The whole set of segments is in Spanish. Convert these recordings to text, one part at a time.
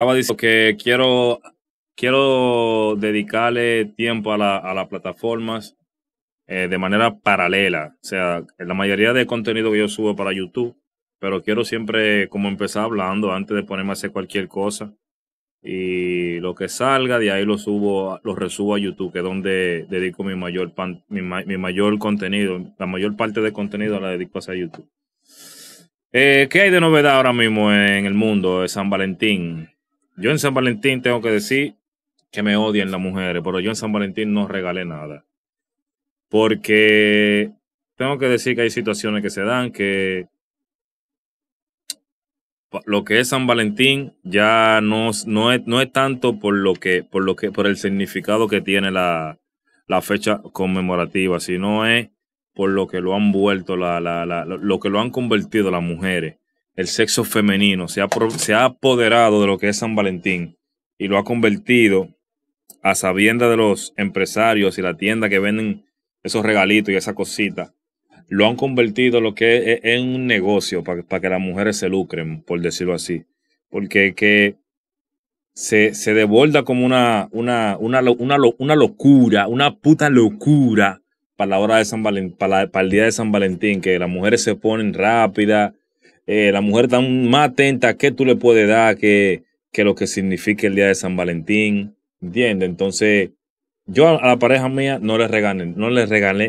estaba diciendo que quiero, quiero dedicarle tiempo a, la, a las plataformas eh, de manera paralela. O sea, la mayoría de contenido que yo subo para YouTube, pero quiero siempre como empezar hablando antes de ponerme a hacer cualquier cosa. Y lo que salga de ahí lo subo, lo resubo a YouTube, que es donde dedico mi mayor, mi, mayor contenido, la mayor parte de contenido la dedico a YouTube. Eh, ¿Qué hay de novedad ahora mismo en el mundo de San Valentín? Yo en San Valentín tengo que decir que me odian las mujeres, pero yo en San Valentín no regalé nada. Porque tengo que decir que hay situaciones que se dan que lo que es San Valentín ya no, no, es, no es tanto por lo que, por lo que, por el significado que tiene la, la fecha conmemorativa, sino es por lo que lo han vuelto, la, la, lo que lo han convertido las mujeres el sexo femenino se ha, se ha apoderado de lo que es San Valentín y lo ha convertido a sabienda de los empresarios y la tienda que venden esos regalitos y esa cosita, lo han convertido lo que es en un negocio para, que las mujeres se lucren, por decirlo así. Porque que se, se como una, una, una, locura, una puta locura para la hora de San Valentín, para, para, el día de San Valentín, que las mujeres se ponen rápidas, eh, la mujer está más atenta a qué tú le puedes dar que, que lo que significa el día de San Valentín. ¿Entiendes? Entonces, yo a la pareja mía no le regalé,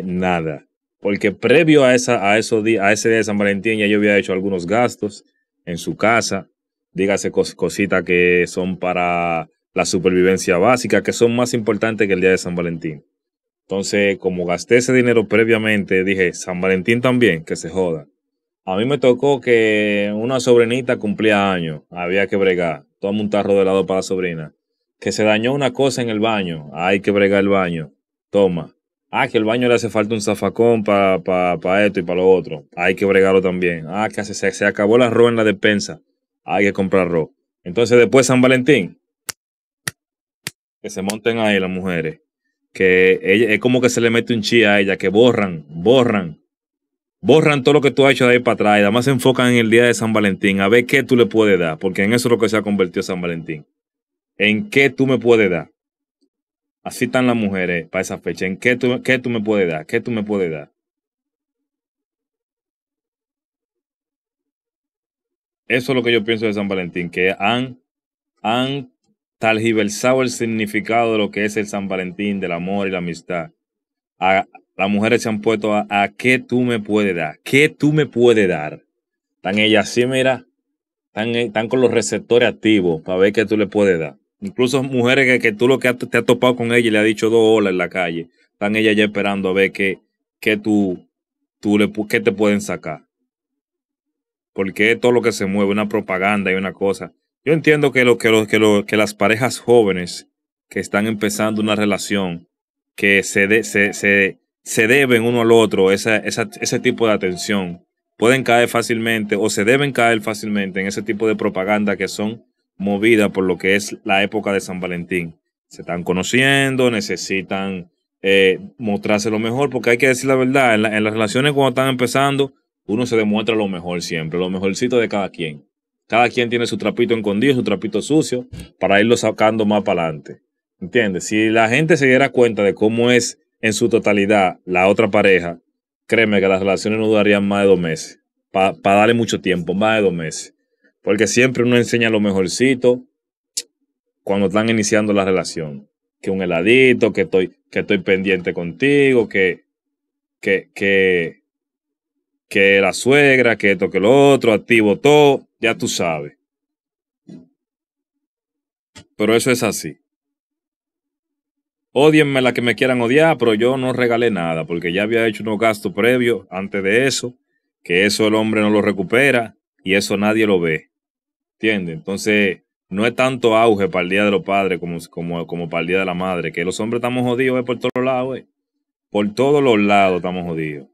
no nada. Porque previo a, esa, a, a ese día de San Valentín ya yo había hecho algunos gastos en su casa. Dígase cositas que son para la supervivencia básica, que son más importantes que el día de San Valentín. Entonces, como gasté ese dinero previamente, dije, San Valentín también, que se joda. A mí me tocó que una sobrinita cumplía años, había que bregar. Toma un tarro de helado para la sobrina. Que se dañó una cosa en el baño, hay que bregar el baño. Toma. Ah, que el baño le hace falta un zafacón para esto y para lo otro. Hay que bregarlo también. Ah, que se, se acabó el arroz en la despensa. Hay que comprar arroz. Entonces después San Valentín. Que se monten ahí las mujeres. Que ella, es como que se le mete un chía a ella, que borran, borran borran todo lo que tú has hecho de ahí para atrás y además se enfocan en el día de San Valentín, a ver qué tú le puedes dar, porque en eso es lo que se ha convertido San Valentín. ¿En qué tú me puedes dar? Así están las mujeres para esa fecha. ¿En qué tú, qué tú me puedes dar? ¿Qué tú me puedes dar? Eso es lo que yo pienso de San Valentín, que han, han talgiversado el significado de lo que es el San Valentín, del amor y la amistad. A, las mujeres se han puesto a, qué tú me puedes dar, qué tú me puedes dar. Están ellas así, mira, están, están, eh, con los receptores activos para ver qué tú le puedes dar. Incluso mujeres que, que tú lo que te has topado con ella y le has dicho dos horas en la calle, están ellas ya esperando a ver qué, tú, tú le, qué te pueden sacar. Porque todo lo que se mueve, una propaganda y una cosa. Yo entiendo que, lo, que, que, que las parejas jóvenes que están empezando una relación, que se, de, se, se deben uno al otro ese tipo de atención. Pueden caer fácilmente o se deben caer fácilmente en ese tipo de propaganda que son movidas por lo que es la época de San Valentín. Se están conociendo, necesitan eh, mostrarse lo mejor, porque hay que decir la verdad, en, las relaciones cuando están empezando, uno se demuestra lo mejor siempre, lo mejorcito de cada quien. Cada quien tiene su trapito encondido, su trapito sucio, para irlo sacando más para adelante. ¿Entiendes? Si la gente se diera cuenta de cómo es en su totalidad la otra pareja, créeme que las relaciones no durarían más de dos meses. Para darle mucho tiempo, más de dos meses. Porque siempre uno enseña lo mejorcito cuando están iniciando la relación. Que un heladito, que estoy, que estoy pendiente contigo, que, que, que, que la suegra, que esto, que lo otro, activo todo, ya tú sabes. Pero eso es así. Odienme la que me quieran odiar, pero yo no regalé nada porque ya había hecho unos gastos previos antes de eso, que eso el hombre no lo recupera y eso nadie lo ve. ¿Entiendes? Entonces, no es tanto auge para el Día de los Padres como, como, como para el Día de la Madre, que los hombres estamos jodidos eh, por todos lados, eh. por todos los lados estamos jodidos.